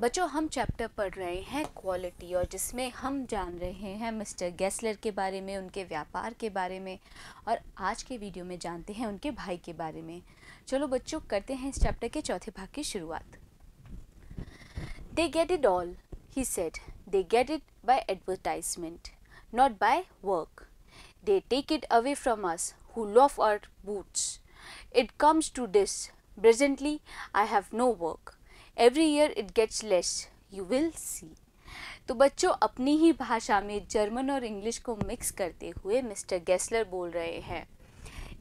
बच्चों हम चैप्टर पढ़ रहे हैं क्वालिटी और जिसमें हम जान रहे हैं मिस्टर गैसलर के बारे में उनके व्यापार के बारे में और आज के वीडियो में जानते हैं उनके भाई के बारे में चलो बच्चों करते हैं इस चैप्टर के चौथे भाग की शुरुआत they get it all he said they get it by advertisement not by work they take it away from us who love our boots it comes to this presently I have no work every year it gets less you will see तो बच्चों अपनी ही भाषा में German और English को mix करते हुए mister Gessler बोल रहे हैं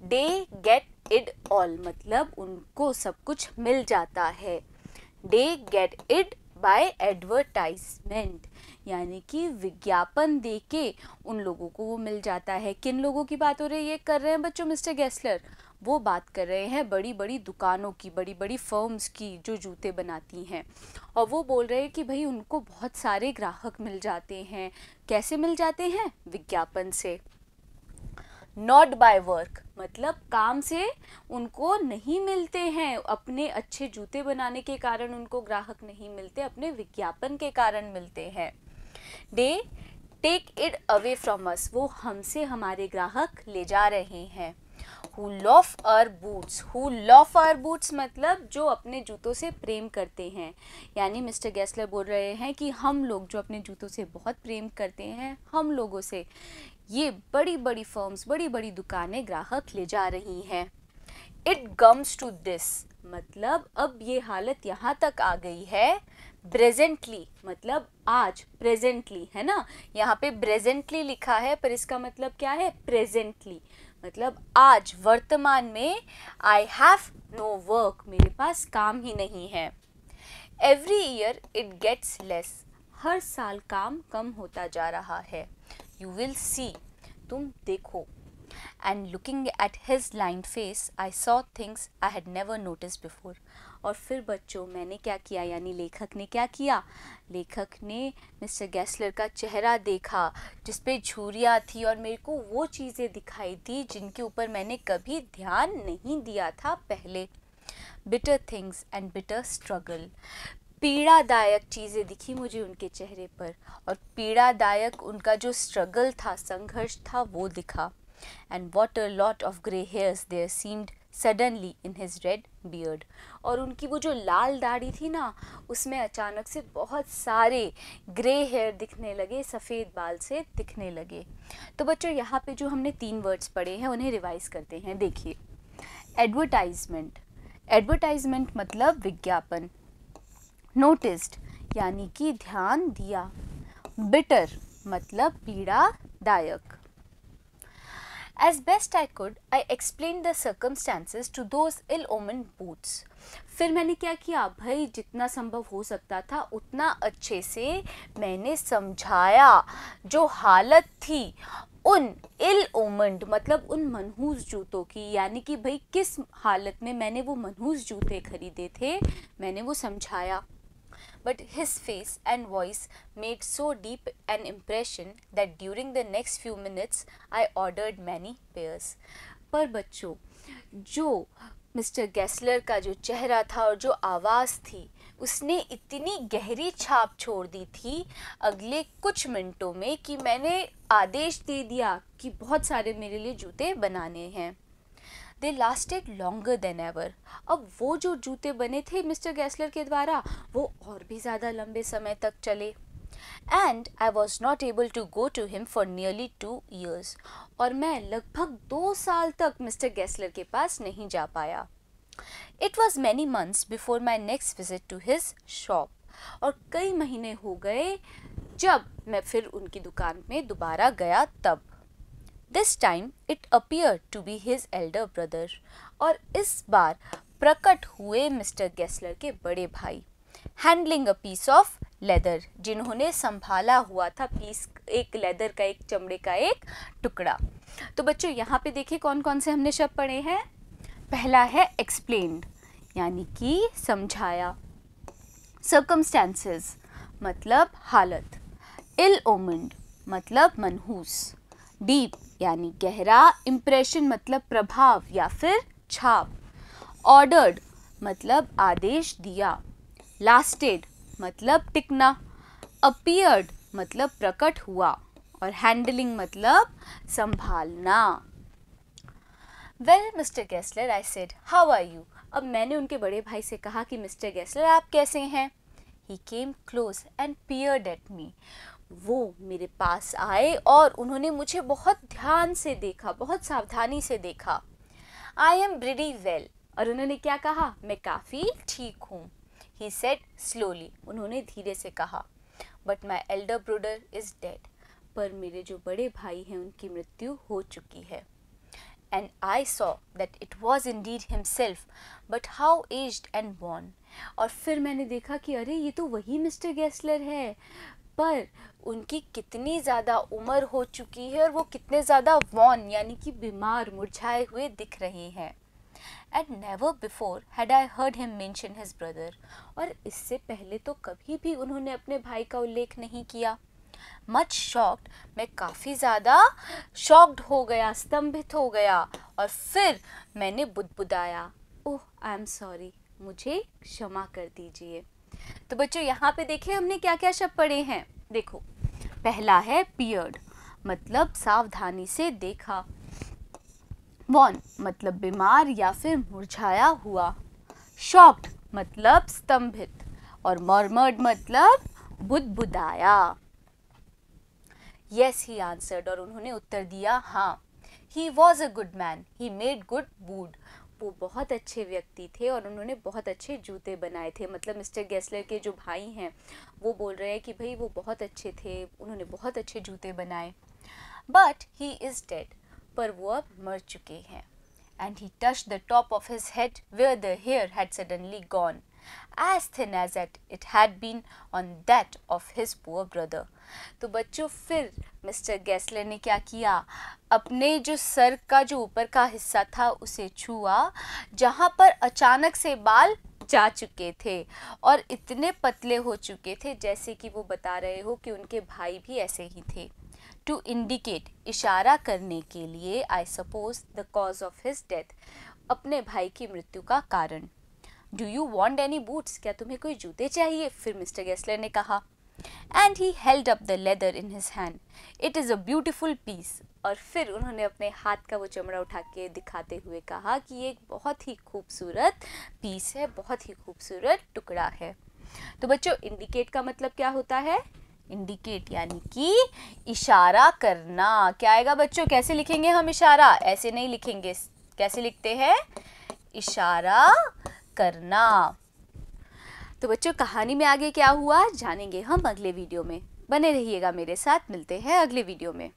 डे गेट इड ऑल मतलब उनको सब कुछ मिल जाता है they get it by advertisement यानी कि विज्ञापन दे के उन लोगों को वो मिल जाता है किन लोगों की बात हो रही है ये कर रहे हैं बच्चों मिस्टर गैसलर वो बात कर रहे हैं बड़ी बड़ी दुकानों की बड़ी बड़ी फर्म्स की जो जूते बनाती हैं और वो बोल रहे हैं कि भाई उनको बहुत सारे ग्राहक मिल जाते हैं कैसे मिल जाते हैं विज्ञापन से नॉट बाय वर्क मतलब काम से उनको नहीं मिलते हैं अपने अच्छे जूते बनाने के कारण उनको ग्राहक नहीं मिलते अपने विज्ञापन के कारण मिलते हैं they take it away from us वो हमसे हमारे ग्राहक ले जा रहे हैं who love our boots who love our boots मतलब जो अपने जूतों से प्रेम करते हैं यानी मिस्टर गैसलर बोल रहे हैं कि हम लोग जो अपने जूतों से बहुत प्रेम करते हैं हम लोगों से ये बड़ी बड़ी फर्म्स बड़ी बड़ी दुकानें ग्राहक ले जा रही हैं इट कम्स टू दिस मतलब अब ये हालत यहाँ तक आ गई है प्रेजेंटली मतलब आज प्रेजेंटली है ना यहाँ पे प्रेजेंटली लिखा है पर इसका मतलब क्या है प्रेजेंटली मतलब आज वर्तमान में आई हैव नो वर्क मेरे पास काम ही नहीं है every year it gets less हर साल काम कम होता जा रहा है यू विल सी तुम देखो and looking at his line face I saw things I had never notice before और फिर बच्चों मैंने क्या किया यानी लेखक ने क्या किया लेखक ने मिस्टर गैसलर का चेहरा देखा जिस पे झूरियाँ थी और मेरे को वो चीज़ें दिखाई दी जिनके ऊपर मैंने कभी ध्यान नहीं दिया था पहले bitter things and bitter struggle पीड़ादायक चीज़ें दिखी मुझे उनके चेहरे पर और पीड़ादायक उनका जो स्ट्रगल था संघर्ष था वो दिखा and what a lot of grey hairs there seemed suddenly in his red beard और उनकी वो जो लाल दाढ़ी थी ना उसमें अचानक से बहुत सारे ग्रे हेयर दिखने लगे सफ़ेद बाल से दिखने लगे तो बच्चों यहाँ पे जो हमने तीन वर्ड्स पढ़े हैं उन्हें रिवाइज़ करते हैं देखिए एडवर्टाइजमेंट एडवर्टाइजमेंट मतलब विज्ञापन नोटिस्ड यानी कि ध्यान दिया बिटर मतलब पीड़ादायक As best I could, I explained the circumstances to those ill-omened boots. फिर मैंने क्या किया भाई जितना संभव हो सकता था उतना अच्छे से मैंने समझाया जो हालत थी उन इल ओमंड मतलब उन मनहूस जूतों की यानी कि भाई किस हालत में मैंने वो मनहूस जूते खरीदे थे मैंने वो समझाया but his face and voice made so deep an impression that during the next few minutes I ordered many pairs. पर बच्चों जो मिस्टर गैसलर का जो चेहरा था और जो आवाज़ थी उसने इतनी गहरी छाप छोड़ दी थी अगले कुछ मिनटों में कि मैंने आदेश दे दिया कि बहुत सारे मेरे लिए जूते बनाने हैं they lasted longer than ever अब वो जो जूते बने थे मिस्टर गैसलर के द्वारा वो और भी ज़्यादा लंबे समय तक चले and I was not able to go to him for nearly two years और मैं लगभग दो साल तक मिस्टर गैसलर के पास नहीं जा पाया it was many months before my next visit to his shop और कई महीने हो गए जब मैं फिर उनकी दुकान में दोबारा गया तब this time it appear to be his elder brother और इस बार प्रकट हुए मिस्टर गेस्लर के बड़े भाई handling a piece of leather जिन्होंने संभाला हुआ था पीस एक लेदर का एक चमड़े का एक टुकड़ा तो बच्चों यहाँ पे देखिए कौन कौन से हमने शब्द पढ़े हैं पहला है एक्सप्लेन्ड यानी कि समझाया सर्कमस्टेंसेस मतलब हालत इल ओमंड मतलब मनहूस डीप यानी गहरा इम्प्रेशन मतलब प्रभाव या फिर छाप ऑर्डर्ड मतलब आदेश दिया लास्टेड मतलब टिकना अपियर्ड मतलब प्रकट हुआ और हैंडलिंग मतलब संभालना well mister Gessler I said how are you अब मैंने उनके बड़े भाई से कहा कि मिस्टर गैसलर आप कैसे हैं he came close and peered at me वो मेरे पास आए और उन्होंने मुझे बहुत ध्यान से देखा बहुत सावधानी से देखा आई एम ब्रिडी वेल और उन्होंने क्या कहा मैं काफ़ी ठीक हूँ ही सेट स्लोली उन्होंने धीरे से कहा but my elder brother is dead पर मेरे जो बड़े भाई हैं उनकी मृत्यु हो चुकी है and saw I it was indeed himself but how aged and worn और फिर मैंने देखा कि अरे ये तो वही मिस्टर गैसलर है पर उनकी कितनी ज़्यादा उम्र हो चुकी है और वो कितने ज़्यादा वॉन यानी कि बीमार मुरझाए हुए दिख रहे हैं and never before had I heard him mention his brother और इससे पहले तो कभी भी उन्होंने अपने भाई का उल्लेख नहीं किया मच शॉक्ड मैं काफ़ी ज़्यादा शॉक्ड हो गया स्तंभित हो गया और फिर मैंने बुदबुदाया ओह आई एम सॉरी मुझे क्षमा कर दीजिए तो बच्चों यहाँ पे देखिए हमने क्या क्या शब्द पढ़े हैं देखो पहला है पियर्ड मतलब सावधानी से देखा वॉन मतलब बीमार या फिर मुरझाया हुआ शॉक्ड मतलब स्तंभित और मॉर्मर्ड मतलब बुदबुदाया यस ही आंसर्ड और उन्होंने उत्तर दिया हाँ he was a good man he made good wood वो बहुत अच्छे व्यक्ति थे और उन्होंने बहुत अच्छे जूते बनाए थे मतलब मिस्टर गैसलर के जो भाई हैं वो बोल रहे हैं कि भाई वो बहुत अच्छे थे उन्होंने बहुत अच्छे जूते बनाए बट ही इज़ डेड पर वो अब मर चुके हैं and he touch the top of his head where the hair had suddenly gone as thin as at it had been on that of his poor brother तो बच्चों फिर mister गैसलर ने क्या किया अपने जो सर का जो ऊपर का हिस्सा था उसे छुआ जहाँ पर अचानक से बाल जा चुके थे और इतने पतले हो चुके थे जैसे कि वो बता रहे हो कि उनके भाई भी ऐसे ही थे टू इंडिकेट इशारा करने के लिए I suppose the cause of his death अपने भाई की मृत्यु का कारण do you want any boots क्या तुम्हें कोई जूते चाहिए फिर मिस्टर गेस्लर ने कहा and he held up the leather in his hand it is a beautiful piece और फिर उन्होंने अपने हाथ का वो चमड़ा उठा के दिखाते हुए कहा कि ये एक बहुत ही खूबसूरत पीस है बहुत ही खूबसूरत टुकड़ा है तो बच्चों इंडिकेट का मतलब क्या होता है इंडिकेट यानी कि इशारा करना क्या आएगा बच्चों कैसे लिखेंगे हम इशारा ऐसे नहीं लिखेंगे कैसे लिखते हैं इशारा करना तो बच्चों कहानी में आगे क्या हुआ जानेंगे हम अगले वीडियो में बने रहिएगा मेरे साथ मिलते हैं अगले वीडियो में